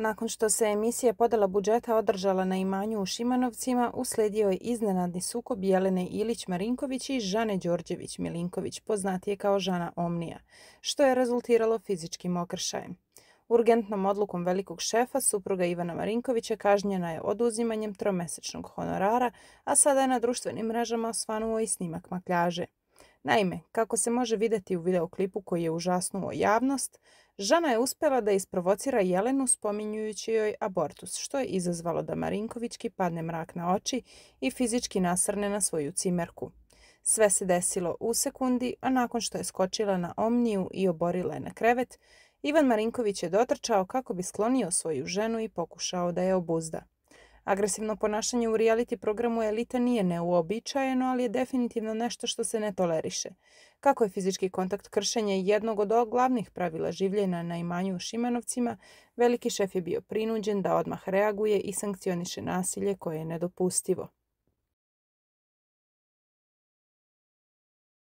Nakon što se emisija podela budžeta održala na imanju u Šimanovcima, uslijedio je iznenadni sukob Jelene Ilić-Marinković i Žane Đorđević-Milinković, poznatije kao Žana Omnija, što je rezultiralo fizičkim okršajem. Urgentnom odlukom velikog šefa, supruga Ivana Marinkovića kažnjena je oduzimanjem tromesečnog honorara, a sada je na društvenim mrežama osvanuo i snimak makljaže. Naime, kako se može vidjeti u videoklipu koji je užasnuo javnost, žena je uspjela da isprovocira Jelenu spominjujući joj abortus, što je izazvalo da Marinkovićki padne mrak na oči i fizički nasrne na svoju cimerku. Sve se desilo u sekundi, a nakon što je skočila na omniju i oborila je na krevet, Ivan Marinković je dotrčao kako bi sklonio svoju ženu i pokušao da je obuzda. Agresivno ponašanje u reality programu Elita nije neuobičajeno, ali je definitivno nešto što se ne toleriše. Kako je fizički kontakt kršenje jednog od glavnih pravila življenja na imanju u Šimanovcima, veliki šef je bio prinuđen da odmah reaguje i sankcioniše nasilje koje je nedopustivo.